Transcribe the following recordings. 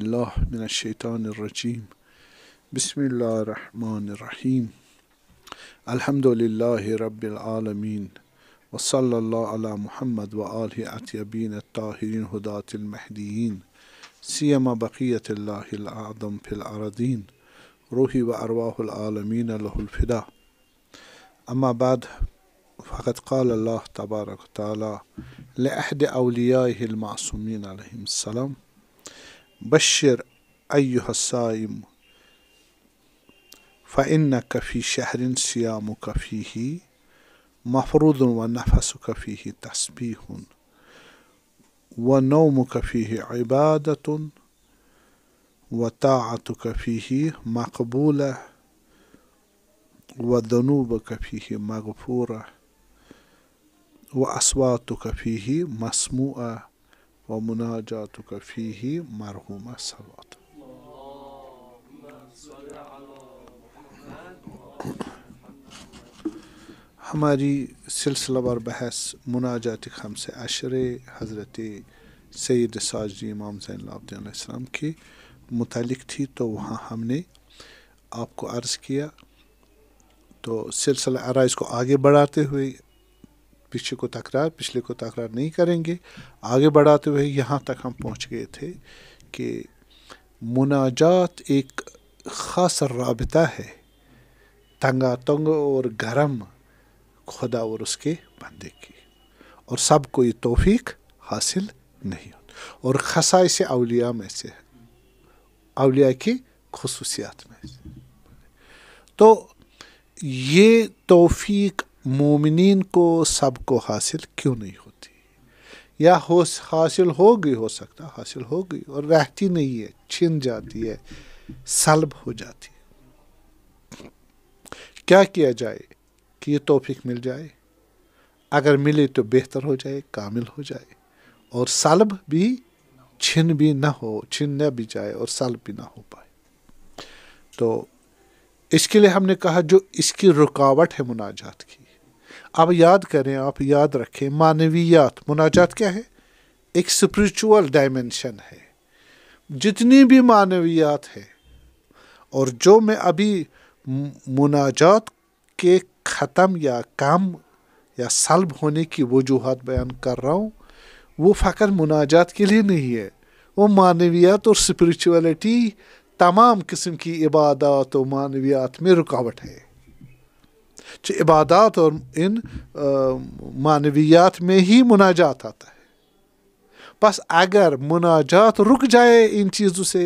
بالله من الشيطان الرجيم بسم الله الرحمن الرحيم الحمد لله رب العالمين وصلى الله على محمد وآله أطيبين الطاهرين هداة المهديين سيما بقية الله الأعظم في الأرضين روحي وأرواح العالمين له الفداء أما بعد فقد قال الله تبارك وتعالى لأحد أوليائه المعصومين عليهم السلام بشر أيها الصائم فإنك في شهر صيامك فيه مفروض ونفسك فيه تسبيح ونومك فيه عبادة وطاعتك فيه مقبولة وذنوبك فيه مغفورة وأصواتك فيه مسموعة و مناجات کافی مرحوم ثواب ہماری سلسلہ بار بحث مناجات سے عشر حضرت سید ساج امام زین اللہ علیہ السلام کے متعلق تھی تو وہاں ہم نے آپ کو عرض کیا تو سلسلہ عرائض کو آگے بڑھاتے ہوئے پیچھے کو تکرار پچھلے کو تکرار نہیں کریں گے آگے بڑھاتے ہوئے یہاں تک ہم پہنچ گئے تھے کہ مناجات ایک خاص رابطہ ہے تنگا تنگ اور گرم خدا اور اس کے بندے کی اور سب کو یہ توفیق حاصل نہیں ہوتی اور خصائص سے میں سے اولیاء کی خصوصیات میں سے تو یہ توفیق مومنین کو سب کو حاصل کیوں نہیں ہوتی یا حاصل ہو گئی ہو سکتا حاصل ہو گئی اور رہتی نہیں ہے چھن جاتی ہے سلب ہو جاتی ہے کیا کیا جائے کہ یہ توفیق مل جائے اگر ملے تو بہتر ہو جائے کامل ہو جائے اور سلب بھی چھن بھی نہ ہو چھن نہ بھی جائے اور سلب بھی نہ ہو پائے تو اس کے لیے ہم نے کہا جو اس کی رکاوٹ ہے مناجات کی اب یاد کریں آپ یاد رکھیں معنویات مناجات کیا ہے ایک سپریچول ڈائمنشن ہے جتنی بھی معنویات ہے اور جو میں ابھی مناجات کے ختم یا کم یا سلب ہونے کی وجوہات بیان کر رہا ہوں وہ فقط مناجات کے لیے نہیں ہے وہ معنویات اور سپریچولیٹی تمام قسم کی عبادات و معنویات میں رکاوٹ ہے عبادات اور ان معنویات میں ہی مناجات آتا ہے بس اگر مناجات رک جائے ان چیزوں سے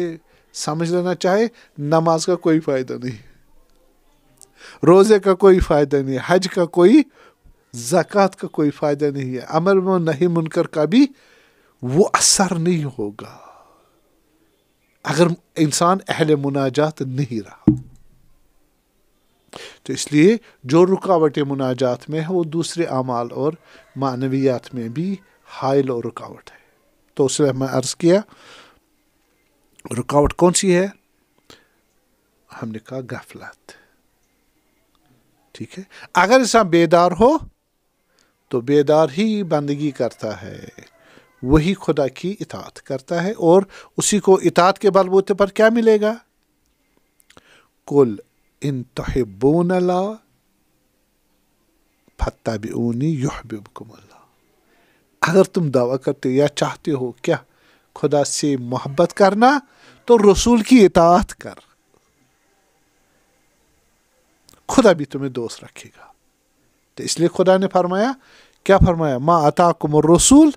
سمجھ لینا چاہے نماز کا کوئی فائدہ نہیں روزے کا کوئی فائدہ نہیں حج کا کوئی زکوٰۃ کا کوئی فائدہ نہیں ہے امر میں نہیں منکر کا بھی وہ اثر نہیں ہوگا اگر انسان اہل مناجات نہیں رہا تو اس لیے جو رکاوٹ مناجات میں وہ دوسرے اعمال اور معنویات میں بھی حائل اور رکاوٹ ہے تو اس لیے میں عرض کیا رکاوٹ کون سی ہے ہم نے کہا غفلت ٹھیک ہے اگر انسان بیدار ہو تو بیدار ہی بندگی کرتا ہے وہی خدا کی اطاعت کرتا ہے اور اسی کو اطاعت کے بل بوتے پر کیا ملے گا کل ان تحبون اللہ اللہ اگر تم دعا کرتے یا چاہتے ہو کیا خدا سے محبت کرنا تو رسول کی اطاعت کر خدا بھی تمہیں دوست رکھے گا تو اس لیے خدا نے فرمایا کیا فرمایا ماں اطا کم رسول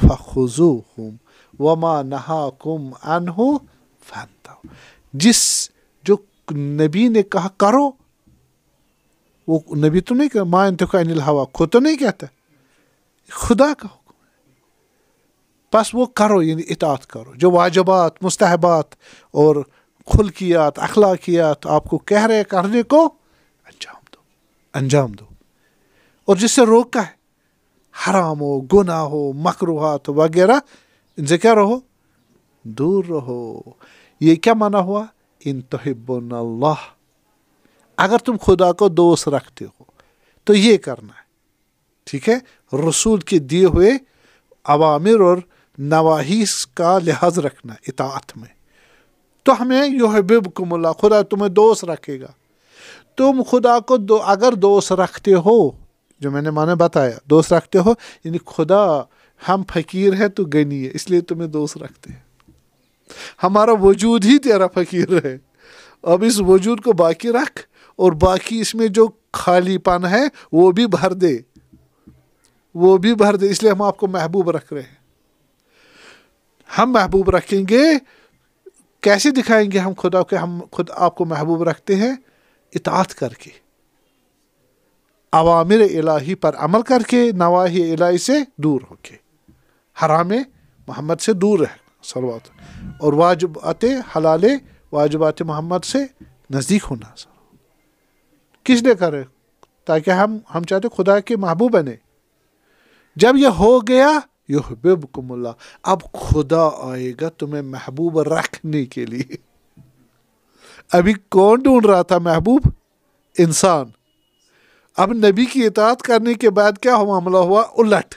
فخو نہ جس نبی نے کہا کرو وہ نبی تو نہیں کہا ما انتخا انل ہوا خود تو نہیں کہتا خدا کا حکم ہے بس وہ کرو یعنی اطاعت کرو جو واجبات مستحبات اور خلقیات اخلاقیات آپ کو کہہ رہے کرنے کو انجام دو انجام دو اور جس سے روکا ہے حرام ہو گناہ ہو مقروحات وغیرہ ان سے کیا رہو دور رہو یہ کیا معنی ہوا انتحب اللہ اگر تم خدا کو دوست رکھتے ہو تو یہ کرنا ہے ٹھیک ہے رسول کے دیے ہوئے عوامر اور نواحیس کا لحاظ رکھنا اطاعت میں تو ہمیں یو کم اللہ خدا تمہیں دوست رکھے گا تم خدا کو دو اگر دوست رکھتے ہو جو میں نے مانا بتایا دوست رکھتے ہو یعنی خدا ہم فقیر ہے تو گنی ہے اس لیے تمہیں دوست رکھتے ہیں ہمارا وجود ہی تیرا فقیر ہے اب اس وجود کو باقی رکھ اور باقی اس میں جو خالی پن ہے وہ بھی بھر دے وہ بھی بھر دے اس لیے ہم آپ کو محبوب رکھ رہے ہیں ہم محبوب رکھیں گے کیسے دکھائیں گے ہم خدا کے ہم خود آپ کو محبوب رکھتے ہیں اطاعت کر کے عوامر الہی پر عمل کر کے نواحی الہی سے دور ہو کے حرام محمد سے دور رہے اور واجبات محمد سے نزدیک ہونا سر کس نے کرے تاکہ ہم ہم چاہتے خدا کے محبوب بنے جب یہ ہو گیا اللہ اب خدا آئے گا تمہیں محبوب رکھنے کے لیے ابھی کون ڈھونڈ رہا تھا محبوب انسان اب نبی کی اطاعت کرنے کے بعد کیا ہوا معاملہ ہوا الٹ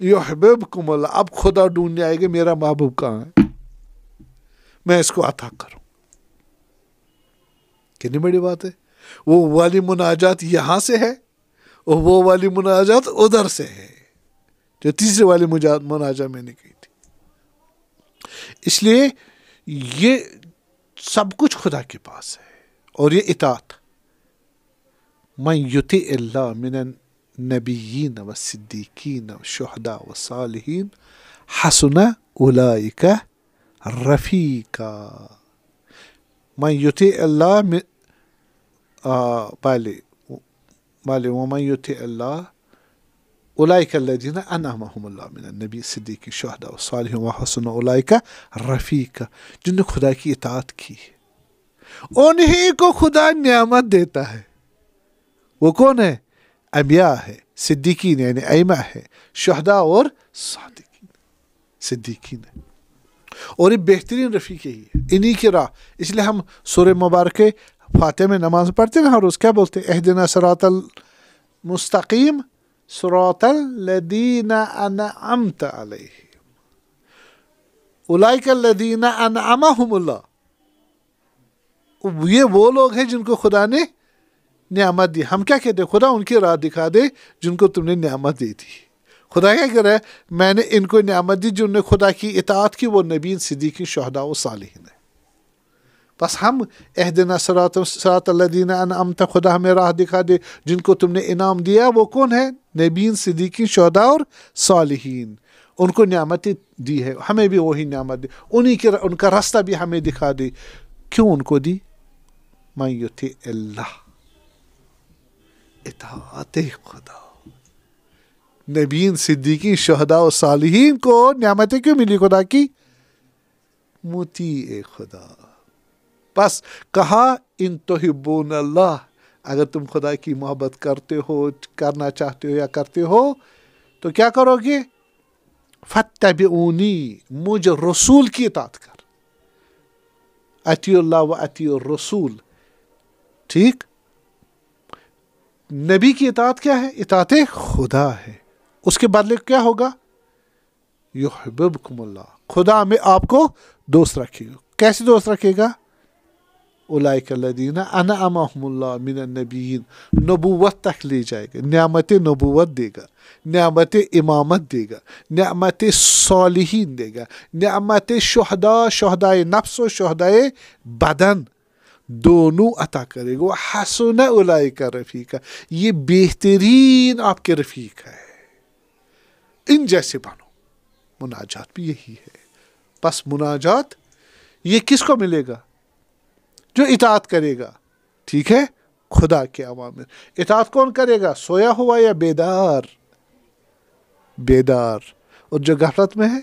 حبیب اب خدا ڈھونڈنے آئے گا میرا محبوب کہاں ہے میں اس کو عطا کروں کتنی بڑی بات ہے وہ والی مناجات یہاں سے ہے اور وہ والی مناجات ادھر سے ہے جو تیسرے والی مناجات میں نے کہی تھی اس لیے یہ سب کچھ خدا کے پاس ہے اور یہ اطاط میں یوتی اللہ من النبيين والصديقين والشهداء والصالحين حسن أولئك رفيقا من يطيع الله من آه بالي بالي ومن يطيع الله أولئك الذين أنعمهم الله من النبي الصديق الشهداء والصالحين وحسن أولئك رفيقا جن نے خدا کی اطاعت کی انہی کو خدا نعمت دیتا ہے وہ کون ہے امیا ہے صدیقین یعنی ایما ہے شہدا اور صادقین صدیقین ہے اور یہ بہترین رفیق ہے انہی کی راہ اس لیے ہم سورہ مبارک فاتح میں نماز پڑھتے ہیں ہر روز کیا بولتے ہیں اہدنا سراۃ المستقیم سرات الدین الائک انعمہم ان یہ وہ لوگ ہیں جن کو خدا نے نعمت دی ہم کیا کہتے ہیں خدا ان کی راہ دکھا دے جن کو تم نے نعمت دی تھی خدا کیا کہہ ہے میں نے ان کو نعمت دی جن نے خدا کی اطاعت کی وہ نبین صدیقی شہدا و صالحین ہے بس ہم عہد سرات سرات اللہ دینتا خدا ہمیں راہ دکھا دے جن کو تم نے انعام دیا وہ کون ہے نبین صدیقی شہدا اور صالحین ان کو نعمت دی ہے ہمیں بھی وہی نعمت دی انہی کے ان کا راستہ بھی ہمیں دکھا دی کیوں ان کو دی میں اللہ اطاعت خدا نبین صدیقی شہدا صالحین کو نعمتیں کیوں ملی خدا کی خدا بس کہا ان اللہ اگر تم خدا کی محبت کرتے ہو کرنا چاہتے ہو یا کرتے ہو تو کیا کرو گے مجھے رسول کی اطاعت کر اتی اللہ و اتی رسول ٹھیک نبی کی اطاعت کیا ہے اطاعت خدا ہے اس کے بدلے کیا ہوگا یحببکم اللہ خدا میں آپ کو دوست رکھے گا کیسے دوست رکھے گا الائک اللہ ان نبین نبوت تک لے جائے گا نعمت نبوت دے گا نعمت امامت دے گا نعمت صالحین دے گا نعمت شہدا شہدائے نفس و شہدائے بدن دونوں عطا کرے گا حسن الائی کا الفیق یہ بہترین آپ کے رفیق ہے ان جیسے بانو مناجات بھی یہی ہے بس مناجات یہ کس کو ملے گا جو اطاعت کرے گا ٹھیک ہے خدا کے عوام اطاعت کون کرے گا سویا ہوا یا بیدار بیدار اور جو غفلت میں ہے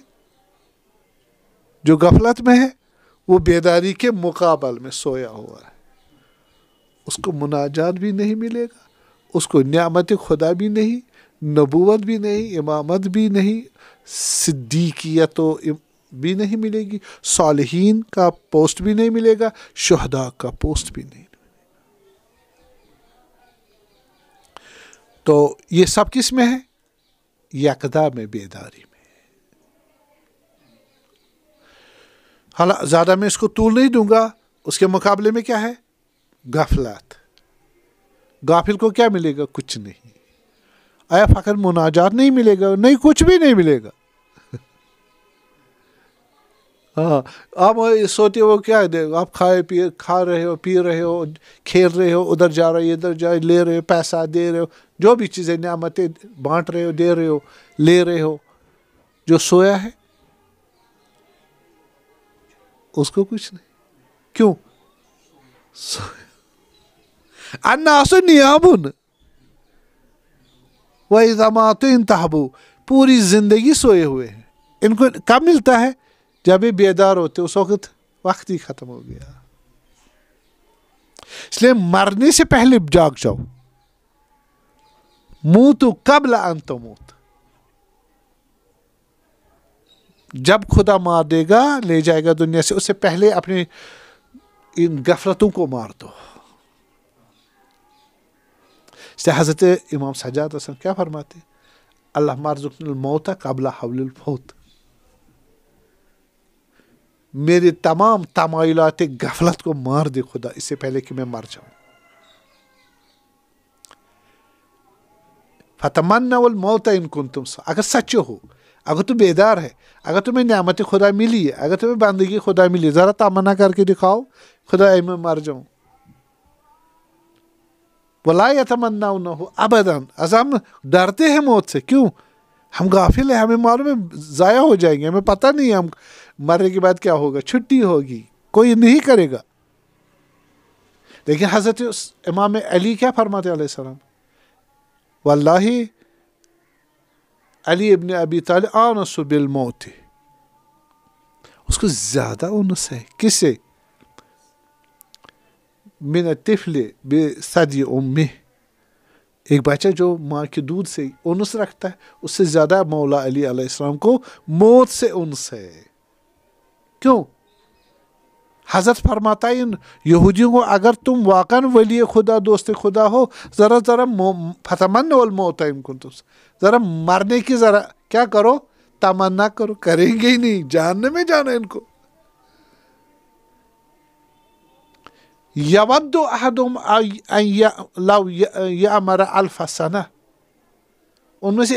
جو غفلت میں ہے وہ بیداری کے مقابل میں سویا ہوا ہے اس کو مناجات بھی نہیں ملے گا اس کو نعمت خدا بھی نہیں نبوت بھی نہیں امامت بھی نہیں صدیقیت و بھی نہیں ملے گی صالحین کا پوسٹ بھی نہیں ملے گا شہدا کا پوسٹ بھی نہیں تو یہ سب کس میں ہے یکداں میں بیداری میں حالا زیادہ میں اس کو طول نہیں دوں گا اس کے مقابلے میں کیا ہے غفلت غافل کو کیا ملے گا کچھ نہیں آیا فخر مناجات نہیں ملے گا نہیں کچھ بھی نہیں ملے گا ہاں آپ سوتے ہو کیا دے آپ کھائے پیے کھا رہے ہو پی رہے ہو کھیل رہے ہو ادھر جا رہے ہو ادھر جا رہے لے رہے ہو پیسہ دے رہے ہو جو بھی چیزیں نعمتیں بانٹ رہے ہو دے رہے ہو لے رہے ہو جو سویا ہے اس کو کچھ نہیں کیوں سویا انا آسو نہیں آبوں انتہب پوری زندگی سوئے ہوئے ہیں ان کو کب ملتا ہے جب یہ بیدار ہوتے اس وقت وقت ہی ختم ہو گیا اس لیے مرنے سے پہلے جاگ جاؤ منہ تو قبل انتو موت جب خدا مار دے گا لے جائے گا دنیا سے اس سے پہلے اپنی ان غفلتوں کو مار دو حضرت امام سجاد حسن کیا فرماتے اللہ الموت قبل حول الفوت میرے تمام تمائلات غفلت کو مار دے خدا اس سے پہلے کہ میں مر جاؤں فتح الموت ان کو تم اگر سچے ہو اگر تو بیدار ہے اگر تمہیں نعمت خدا ملی ہے اگر تمہیں بندگی خدا ملی ذرا تمنا کر کے دکھاؤ خدا میں مر جاؤ بلا تمنا نہ ڈرتے ہیں موت سے کیوں ہم غافل ہیں ہمیں معلوم ہے ضائع ہو جائیں گے ہمیں پتہ نہیں ہم مرنے کے بعد کیا ہوگا چھٹی ہوگی کوئی نہیں کرے گا لیکن حضرت امام علی کیا فرماتے علیہ السلام واللہ علی ابن ابی طالب آنس بالموت اس کو زیادہ انس ہے کسے من طفل بے صدی امی ایک بچہ جو ماں کے دودھ سے انس رکھتا ہے اس سے زیادہ مولا علی علیہ السلام کو موت سے انس ہے کیوں حضرت فرماتا ہے یہودیوں کو اگر تم واقعا ولی خدا دوست خدا ہو ذرا ذرا فتح مند موتا ان کو ذرا مرنے کی ذرا کیا کرو تمنا کرو کریں گے ہی نہیں جاننے میں جانا ان کو احدم لو یا مرا الفصا ان میں سے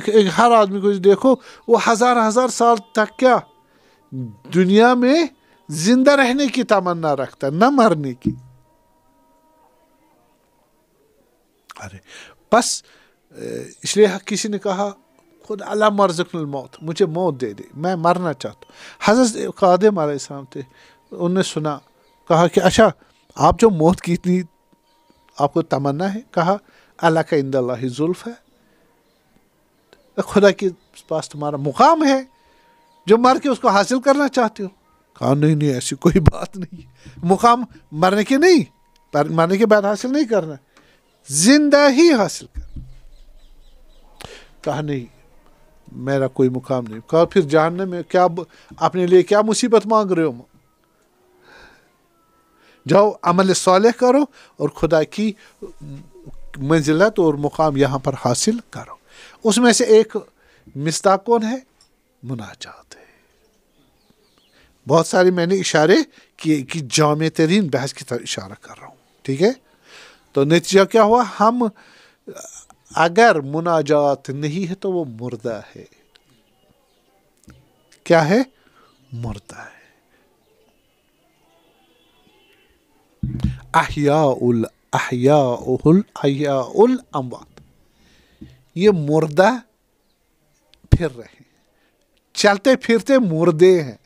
ایک ہر آدمی کو دیکھو وہ ہزار ہزار سال تک کیا دنیا میں زندہ رہنے کی تمنا رکھتا نہ مرنے کی ارے بس اس لیے کسی نے کہا خود اللہ مرزق الموت مجھے موت دے دے میں مرنا چاہتا ہوں حضرت قادم علیہ السلام تھے ان نے سنا کہا کہ اچھا آپ جو موت کی اتنی آپ کو تمنا ہے کہا اللہ کا اند اللہ ہی ہے خدا کے پاس تمہارا مقام ہے جو مر کے اس کو حاصل کرنا چاہتے ہو کہا نہیں نہیں ایسی کوئی بات نہیں مقام مرنے کے نہیں مرنے کے بعد حاصل نہیں کرنا زندہ ہی حاصل کرنا کہا نہیں میرا کوئی مقام نہیں کہا پھر جہنم میں کیا اپنے لیے کیا مصیبت مانگ رہے ہو جاؤ عمل صالح کرو اور خدا کی منزلت اور مقام یہاں پر حاصل کرو اس میں سے ایک مستہ کون ہے مناجات ہے بہت سارے میں نے اشارے کیے کہ جامع ترین بحث کی طرح اشارہ کر رہا ہوں ٹھیک ہے تو نتیجہ کیا ہوا ہم اگر مناجات نہیں ہے تو وہ مردہ ہے کیا ہے مردہ ہے الاحیاء ال الاموات یہ مردہ پھر رہے ہیں چلتے پھرتے مردے ہیں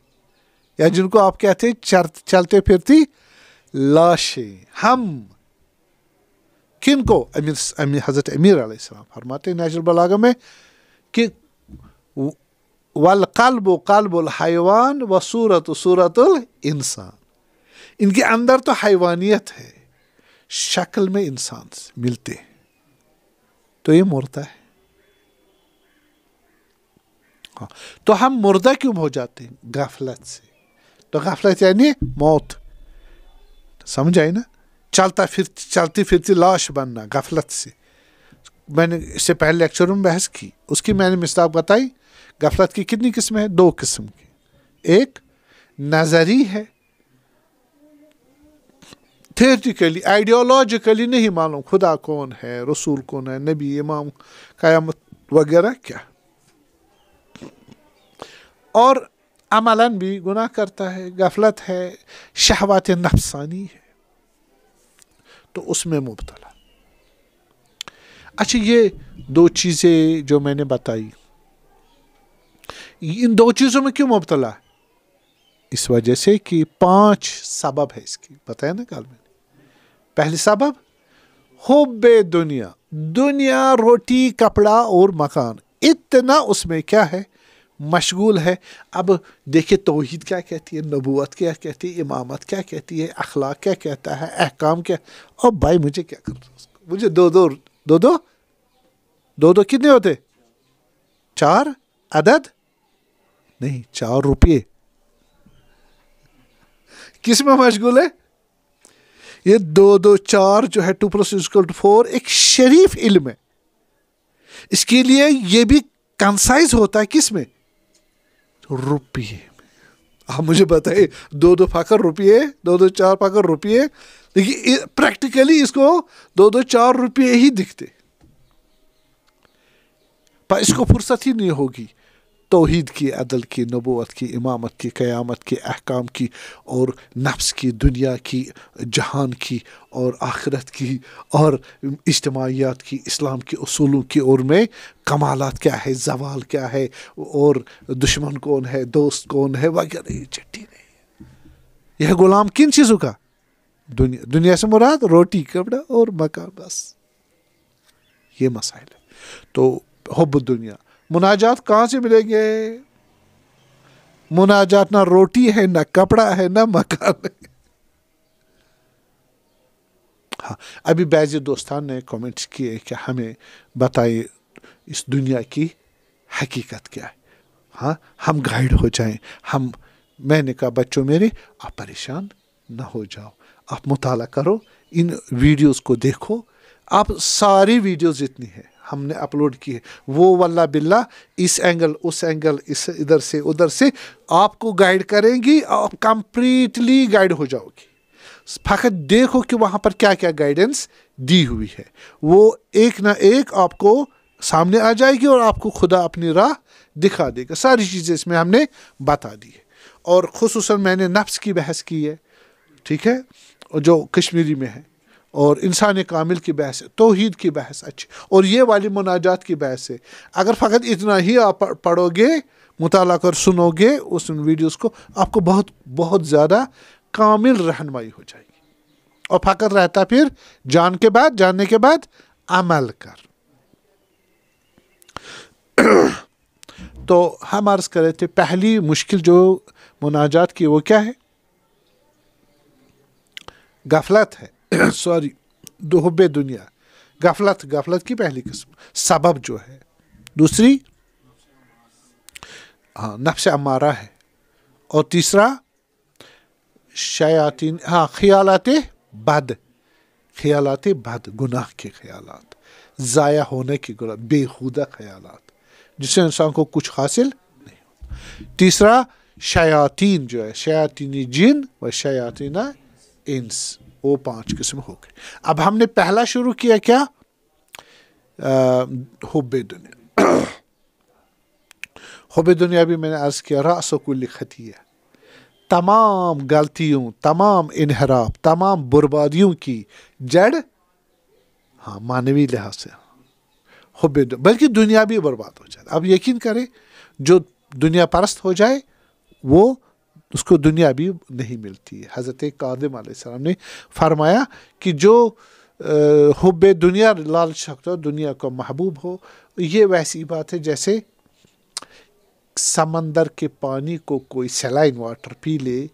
یا جن کو آپ کہتے ہیں چلتے پھرتی لاشیں ہم کن کو امیر حضرت امیر علیہ السلام فرماتے نیچر بلاغ میں والقلب و قلب الحیوان و و صورت الانسان ان کے اندر تو حیوانیت ہے شکل میں انسان سے ملتے ہیں تو یہ مردہ ہے ہاں، تو ہم مردہ کیوں ہو جاتے ہیں غفلت سے تو غفلت یعنی موت سمجھ آئی نا چلتا چلتی پھرتی لاش بننا غفلت سے میں نے اس سے پہلے لیکچر میں بحث کی اس کی میں نے مسئلہ بتائی غفلت کی کتنی قسم ہے دو قسم کی ایک نظری ہے تھیٹیکلی آئیڈیالوجیکلی نہیں معلوم خدا کون ہے رسول کون ہے نبی امام قیامت وغیرہ کیا اور عملاً بھی گناہ کرتا ہے غفلت ہے شہوات نفسانی ہے تو اس میں مبتلا اچھا یہ دو چیزیں جو میں نے بتائی ان دو چیزوں میں کیوں مبتلا ہے اس وجہ سے کہ پانچ سبب ہے اس کی بتایا نا کال میں نے پہلے سبب حب دنیا دنیا روٹی کپڑا اور مکان اتنا اس میں کیا ہے مشغول ہے اب دیکھیں توحید کیا کہتی ہے نبوت کیا کہتی ہے امامت کیا کہتی ہے اخلاق کیا کہتا ہے احکام کیا اور بھائی مجھے کیا کرنا مجھے دو دو دو دو دو دو کتنے ہوتے چار عدد نہیں چار روپیے کس میں مشغول ہے یہ دو دو چار جو ہے ٹو پلس ٹو فور ایک شریف علم ہے اس کے لیے یہ بھی کنسائز ہوتا ہے کس میں روپیے آپ مجھے بتائیے دو دو کر روپیے دو دو چار کر روپیے لیکن پریکٹیکلی اس کو دو دو چار روپیے ہی دکھتے پر اس کو فرصت ہی نہیں ہوگی توحید کی عدل کی نبوت کی امامت کی قیامت کی احکام کی اور نفس کی دنیا کی جہان کی اور آخرت کی اور اجتماعیات کی اسلام کے اصولوں کی اور میں کمالات کیا ہے زوال کیا ہے اور دشمن کون ہے دوست کون ہے وغیرہ یہ چٹی نہیں یہ غلام کن چیزوں کا دنیا دنیا سے مراد روٹی کپڑا اور مکان بس یہ مسائل ہے تو حب دنیا مناجات کہاں سے ملیں گے مناجات نہ روٹی ہے نہ کپڑا ہے نہ مکان ہے ہاں ابھی باز دوستان نے کومنٹس کیے کہ ہمیں بتائیے اس دنیا کی حقیقت کیا ہے ہاں ہم گائیڈ ہو جائیں ہم میں نے کہا بچوں میرے آپ پریشان نہ ہو جاؤ آپ مطالعہ کرو ان ویڈیوز کو دیکھو آپ ساری ویڈیوز اتنی ہیں ہم نے اپلوڈ کی ہے وہ واللہ باللہ اس اینگل اس اینگل اس ادھر سے ادھر سے آپ کو گائیڈ کریں گی آپ کمپلیٹلی گائیڈ ہو جاؤ گی فقط دیکھو کہ وہاں پر کیا کیا گائیڈنس دی ہوئی ہے وہ ایک نہ ایک آپ کو سامنے آ جائے گی اور آپ کو خدا اپنی راہ دکھا دے گا ساری چیزیں اس میں ہم نے بتا دی ہے اور خصوصاً میں نے نفس کی بحث کی ہے ٹھیک ہے جو کشمیری میں ہے اور انسان کامل کی بحث ہے توحید کی بحث اچھی اور یہ والی مناجات کی بحث ہے اگر فقط اتنا ہی آپ پڑھو گے مطالعہ کر سنو گے اس ویڈیوز کو آپ کو بہت بہت زیادہ کامل رہنمائی ہو جائے گی اور فقط رہتا پھر جان کے بعد جاننے کے بعد عمل کر تو ہم عرض کر رہے تھے پہلی مشکل جو مناجات کی وہ کیا ہے غفلت ہے سوری دو دنیا غفلت غفلت کی پہلی قسم سبب جو ہے دوسری ہاں نفس امارہ ہے اور تیسرا شیاطین ہاں خیالات بد خیالات بد گناہ کے خیالات ضائع ہونے کے بے خودہ خیالات جس سے انسان کو کچھ حاصل نہیں ہو تیسرا شیاطین جو ہے شیاطینی جن و شیاطینہ انس وہ پانچ قسم ہو گئے اب ہم نے پہلا شروع کیا کیا حب دنیا حب دنیا بھی میں نے عرض کیا و کل خطی ہے تمام غلطیوں تمام انحراف تمام بربادیوں کی جڑ ہاں مانوی لحاظ سے حب دنیا بلکہ دنیا بھی برباد ہو جائے اب یقین کریں جو دنیا پرست ہو جائے وہ اس کو دنیا بھی نہیں ملتی ہے حضرت قادم علیہ السلام نے فرمایا کہ جو حب دنیا ہو دنیا کو محبوب ہو یہ ویسی بات ہے جیسے سمندر کے پانی کو کوئی سیلائن واٹر پی لے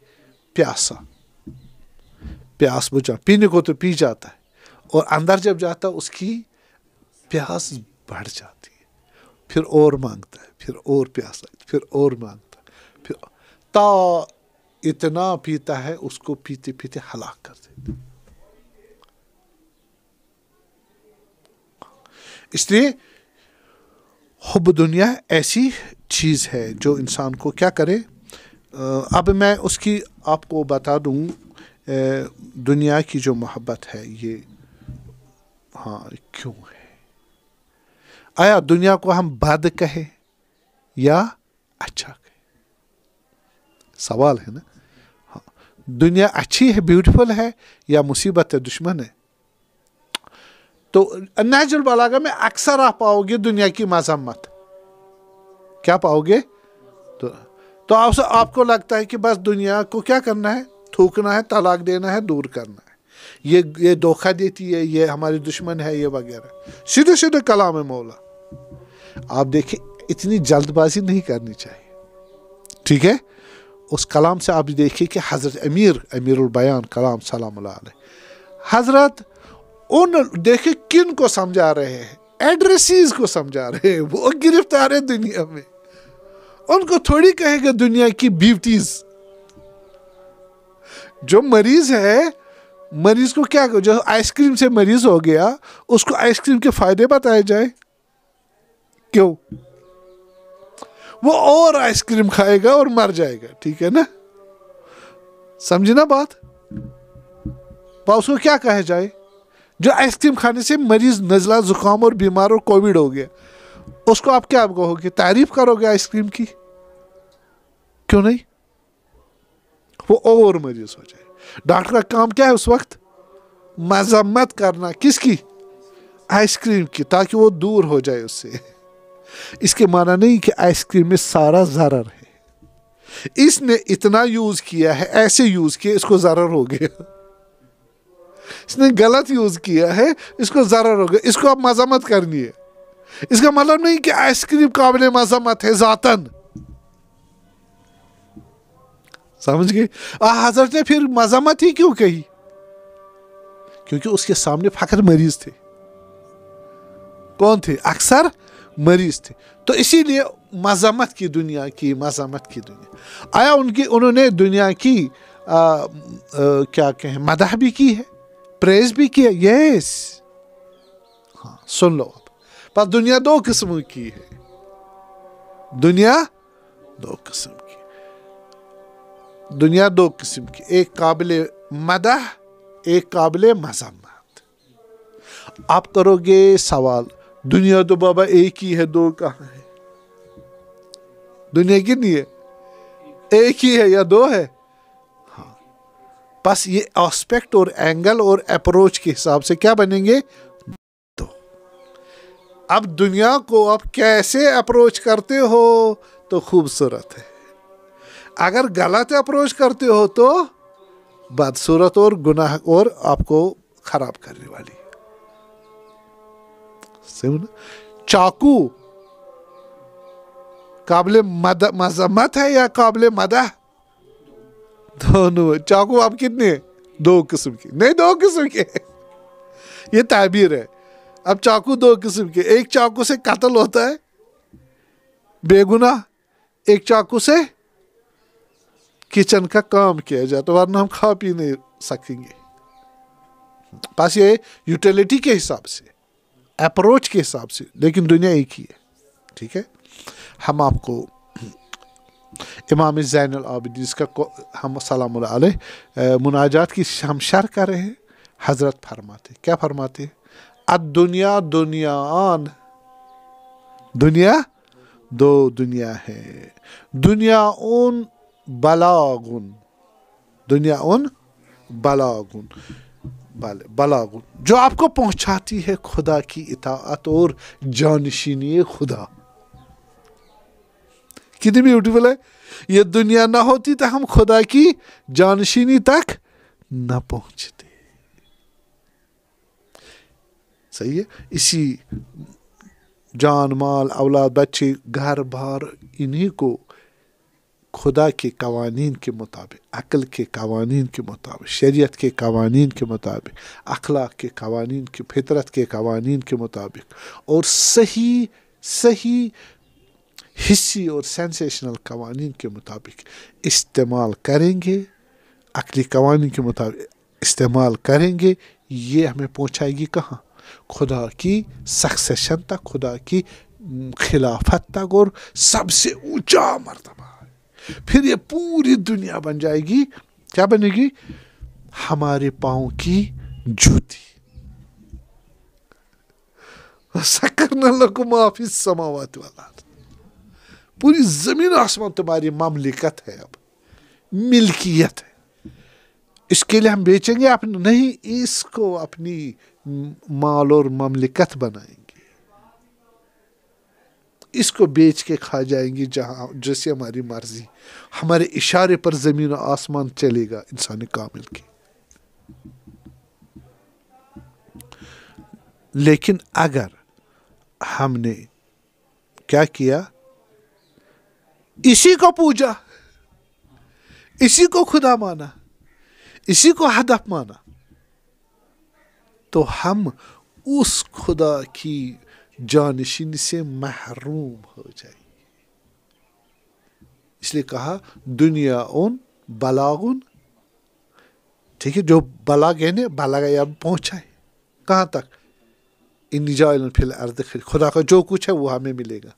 پیاسا پیاس بجا پینے کو تو پی جاتا ہے اور اندر جب جاتا ہے اس کی پیاس بڑھ جاتی ہے پھر اور مانگتا ہے پھر اور پیاس لگتی پھر اور مانگتا ہے اتنا پیتا ہے اس کو پیتے پیتے ہلاک کر اس لیے حب دنیا ایسی چیز ہے جو انسان کو کیا کرے اب میں اس کی آپ کو بتا دوں دنیا کی جو محبت ہے یہ ہاں کیوں ہے آیا دنیا کو ہم بد کہے یا اچھا سوال ہے نا ہاں۔ دنیا اچھی ہے بیوٹیفل ہے یا مصیبت ہے دشمن ہے تو میں اکثر آپ پاؤ گے مذمت دنیا کو کیا کرنا ہے تھوکنا ہے طلاق دینا ہے دور کرنا ہے یہ یہ دھوکہ دیتی ہے یہ ہماری دشمن ہے یہ وغیرہ سیدھے سیدھے کلام ہے مولا آپ دیکھیں اتنی جلد بازی نہیں کرنی چاہیے ٹھیک ہے اس کلام سے آپ دیکھیں کہ حضرت امیر امیر البیان کلام سلام اللہ علیہ حضرت ان کن کو کو سمجھا سمجھا رہے رہے ہیں ہیں ایڈریسیز وہ گرفتار ہے دنیا میں ان کو تھوڑی کہے گا دنیا کی بیوٹیز جو مریض ہے مریض کو کیا جو آئس کریم سے مریض ہو گیا اس کو آئس کریم کے فائدے بتائے جائے کیوں وہ اور آئس کریم کھائے گا اور مر جائے گا ٹھیک ہے نا سمجھے نا بات اس کو کیا جائے جو آئس کریم کھانے سے مریض نزلہ زکام اور بیمار اور کووڈ ہو گیا اس کو آپ کیا کہو گے تعریف کرو گے آئس کریم کی کیوں نہیں وہ اور مریض ہو جائے ڈاکٹر کا کام کیا ہے اس وقت مذمت کرنا کس کی آئس کریم کی تاکہ وہ دور ہو جائے اس سے اس کے معنی نہیں کہ آئس کریم میں سارا ہے اس نے اتنا یوز کیا ہے ایسے یوز کیا اس اس کو ہو گیا نے غلط یوز کیا ہے اس کو ضرر ہو گیا اس کو مزمت کرنی ہے اس کا مطلب نہیں کہ آئس کریم قابل مذمت ہے ذاتن سمجھ گئے آ حضرت نے پھر مزمت ہی کیوں کہی کیونکہ اس کے سامنے فخر مریض تھے کون تھے اکثر مریض تھے تو اسی لیے مذمت کی دنیا کی مذمت کی دنیا آیا ان کی انہوں نے دنیا کی کیا کہیں مدح بھی کی ہے پریز بھی کی ہے ہاں، سن لو آپ پر دنیا دو قسم کی ہے دنیا دو قسم کی دنیا دو قسم کی ایک قابل مدح ایک قابل مذمت آپ کرو گے سوال دنیا تو بابا ایک ہی ہے دو کہاں ہے دنیا کی نہیں ہے ایک ہی ہے یا دو ہے ہاں بس یہ آسپیکٹ اور اینگل اور اپروچ کے حساب سے کیا بنیں گے دو اب دنیا کو آپ کیسے اپروچ کرتے ہو تو خوبصورت ہے اگر غلط اپروچ کرتے ہو تو بدصورت اور گناہ اور آپ کو خراب کرنے والی قابل مذمت ہے یا قابل مدہ دونوں چاقو آپ کتنے دو قسم کے نہیں دو قسم کے یہ تعبیر ہے اب چاقو دو قسم کے ایک چاقو سے قتل ہوتا ہے بے گناہ ایک چاقو سے کچن کا کام کیا جاتا ورنہ ہم کھا پی نہیں سکیں گے بس یہ یوٹیلیٹی کے حساب سے اپروچ کے حساب سے لیکن دنیا ایک ہی ہے ٹھیک ہے ہم آپ کو امام زین العابدین سلام السلام علیہ مناجات کی ہم شر کر رہے ہیں حضرت فرماتے کیا فرماتے اد دنیا دنیا دنیا دو دنیا ہے دنیا اون بلاگن دنیا ان بلاگن بلاغ جو آپ کو پہنچاتی ہے خدا کی اطاعت اور جانشینی خدا کتنی بیوٹیفل ہے یہ دنیا نہ ہوتی تو ہم خدا کی جانشینی تک نہ پہنچتے صحیح ہے اسی جان مال اولاد بچے گھر بار انہی کو خدا کے قوانین کے مطابق عقل کے قوانین کے مطابق شریعت کے قوانین کے مطابق اخلاق کے قوانین کے فطرت کے قوانین کے مطابق اور صحیح صحیح حصی اور سینسیشنل قوانین کے مطابق استعمال کریں گے عقلی قوانین کے مطابق استعمال کریں گے یہ ہمیں پہنچائے گی کہاں خدا کی سکسیشن تک خدا کی خلافت تک اور سب سے اونچا مرتبہ پھر یہ پوری دنیا بن جائے گی کیا بنے گی ہمارے پاؤں کی جوتی سکرنا کو معافی سماوات والا پوری زمین آسمان تمہاری مملکت ہے اب ملکیت ہے اس کے لیے ہم بیچیں گے اپنے اپنی مال اور مملکت بنائیں گے اس کو بیچ کے کھا جائیں گے جہاں جیسے ہماری مرضی ہمارے اشارے پر زمین و آسمان چلے گا انسان کامل کے لیکن اگر ہم نے کیا کیا اسی کو پوجا اسی کو خدا مانا اسی کو ہدف مانا تو ہم اس خدا کی جانشین سے محروم ہو جائے اس لیے کہا دنیا ان بلاگ ان ٹھیک ہے جو گئے نہیں بلا گیا پہنچا ہے کہاں تک انجا ارد خدا کا جو کچھ ہے وہ ہمیں ملے گا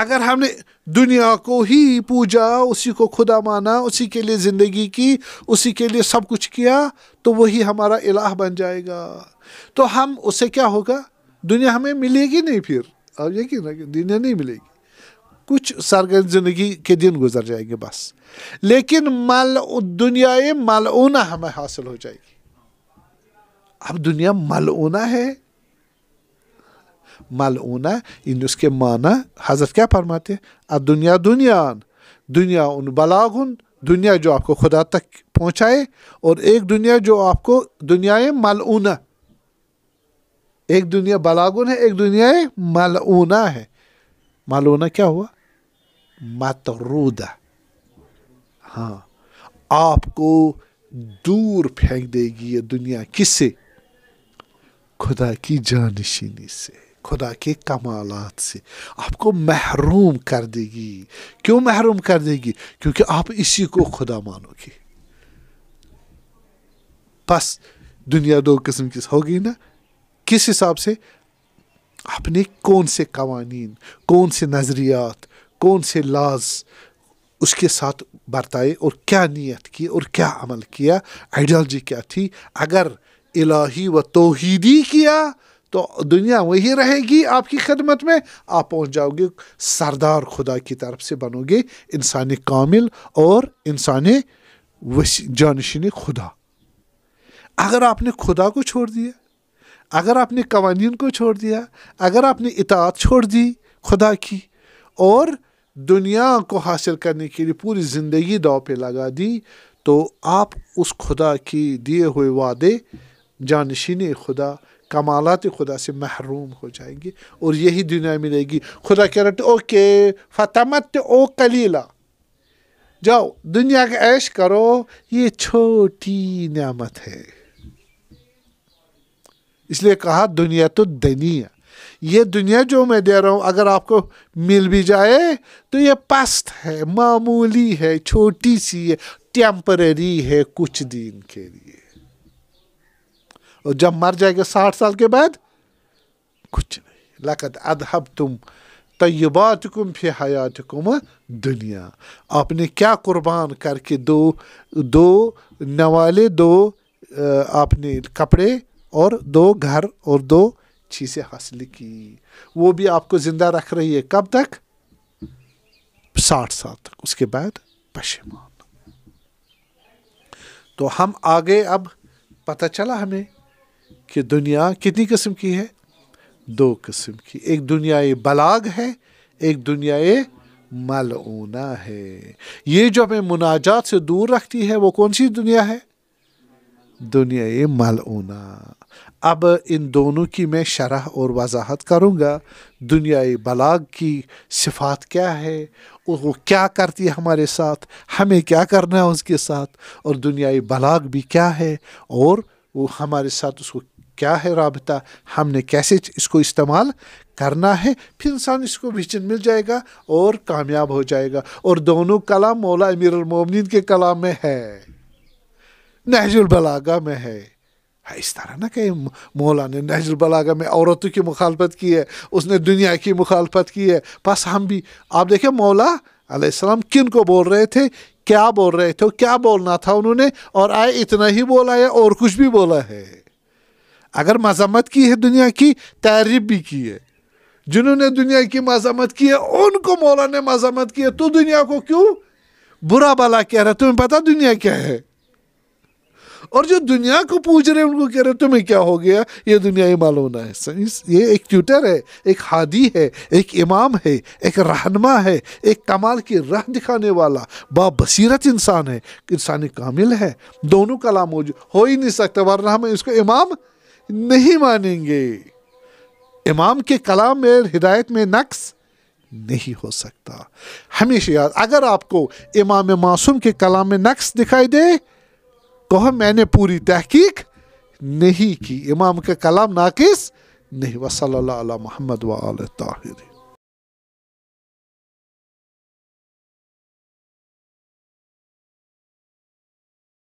اگر ہم نے دنیا کو ہی پوجا اسی کو خدا مانا اسی کے لیے زندگی کی اسی کے لیے سب کچھ کیا تو وہی ہمارا الہ بن جائے گا تو ہم اسے کیا ہوگا دنیا ہمیں ملے گی نہیں پھر اب یقین دنیا نہیں ملے گی کچھ سرگرم زندگی کے دن گزر جائے گی بس لیکن مل دنیا ملعنا ہمیں حاصل ہو جائے گی اب دنیا ملونا ہے ملعنا ان یعنی اس کے معنی حضرت کیا فرماتے اب دنیا دنیا دنیا ان بلاغن دنیا جو آپ کو خدا تک پہنچائے اور ایک دنیا جو آپ کو دنیا ملعونہ ایک دنیا بلاگن ہے ایک دنیا ملعونا ہے ملعونا کیا ہوا مترودہ ہاں آپ کو دور پھینک دے گی یہ دنیا کس سے خدا کی جانشینی سے خدا کے کمالات سے آپ کو محروم کر دے گی کیوں محروم کر دے گی کیونکہ آپ اسی کو خدا مانو گے بس دنیا دو قسم کی ہوگی نا کس حساب سے آپ نے کون سے قوانین کون سے نظریات کون سے لاز اس کے ساتھ برتائے اور کیا نیت کی اور کیا عمل کیا آئیڈیالوجی کیا تھی اگر الہی و توحیدی کیا تو دنیا وہی رہے گی آپ کی خدمت میں آپ پہنچ جاؤ گے سردار خدا کی طرف سے بنو گے انسان کامل اور انسان جانشین خدا اگر آپ نے خدا کو چھوڑ دیا اگر آپ نے قوانین کو چھوڑ دیا اگر آپ نے اطاعت چھوڑ دی خدا کی اور دنیا کو حاصل کرنے کے لیے پوری زندگی دو پہ لگا دی تو آپ اس خدا کی دیے ہوئے وعدے جانشین خدا کمالات خدا سے محروم ہو جائیں گے اور یہی دنیا ملے گی خدا کہہ رہے تو او کے فتمت او کلیلہ جاؤ دنیا کا عیش کرو یہ چھوٹی نعمت ہے اس لیے کہا دنیا تو دنیا یہ دنیا جو میں دے رہا ہوں اگر آپ کو مل بھی جائے تو یہ پست ہے معمولی ہے چھوٹی سی ہے ٹیمپرری ہے کچھ دن کے لیے اور جب مر جائے گا ساٹھ سال کے بعد کچھ نہیں لقت ادہب تم طیبات کم فی حیات کم دنیا آپ نے کیا قربان کر کے دو دو نوالے دو آپ نے کپڑے اور دو گھر اور دو چیزیں حاصل کی وہ بھی آپ کو زندہ رکھ رہی ہے کب تک ساٹھ سال تک اس کے بعد پشمان تو ہم آگے اب پتہ چلا ہمیں کہ دنیا کتنی قسم کی ہے دو قسم کی ایک دنیا یہ بلاگ ہے ایک دنیا ملعونہ ہے یہ جو ہمیں مناجات سے دور رکھتی ہے وہ کون سی دنیا ہے دنیا معونا اب ان دونوں کی میں شرح اور وضاحت کروں گا دنیائی بلاگ کی صفات کیا ہے وہ کیا کرتی ہے ہمارے ساتھ ہمیں کیا کرنا ہے اس کے ساتھ اور دنیائی بلاگ بھی کیا ہے اور وہ ہمارے ساتھ اس کو کیا ہے رابطہ ہم نے کیسے اس کو استعمال کرنا ہے پھر انسان اس کو بھی مل جائے گا اور کامیاب ہو جائے گا اور دونوں کلام مولا امیر المومنین کے کلام میں ہے نہج البلاغا میں ہے ہاں، اس طرح نہ کہ مولا نے نہج البلاغا میں عورتوں کی مخالفت کی ہے اس نے دنیا کی مخالفت کی ہے بس ہم بھی آپ دیکھیں مولا علیہ السلام کن کو بول رہے تھے کیا بول رہے تھے کیا بولنا تھا انہوں نے اور آئے اتنا ہی بولا ہے اور کچھ بھی بولا ہے اگر مذمت کی ہے دنیا کی تعریف بھی کی ہے جنہوں نے دنیا کی مذمت کی ہے ان کو مولا نے مذمت کی ہے تو دنیا کو کیوں برا بلا کہہ رہا تمہیں پتہ دنیا کیا ہے اور جو دنیا کو پوچھ رہے ہیں ان کو کہہ رہے تمہیں کیا ہو گیا یہ دنیا ہی معلوم ہے سائنس یہ ایک ٹیوٹر ہے ایک ہادی ہے ایک امام ہے ایک رہنما ہے ایک کمال کی راہ دکھانے والا با بصیرت انسان ہے انسانی کامل ہے دونوں کلام ہو ہی نہیں سکتا ورنہ ہم اس کو امام نہیں مانیں گے امام کے کلام میں ہدایت میں نقص نہیں ہو سکتا ہمیشہ یاد اگر آپ کو امام معصوم کے کلام میں نقص دکھائی دے تو میں نے پوری تحقیق نہیں کی امام کے کلام ناقص نہیں وصلی اللہ علی محمد و علیہ تعاہر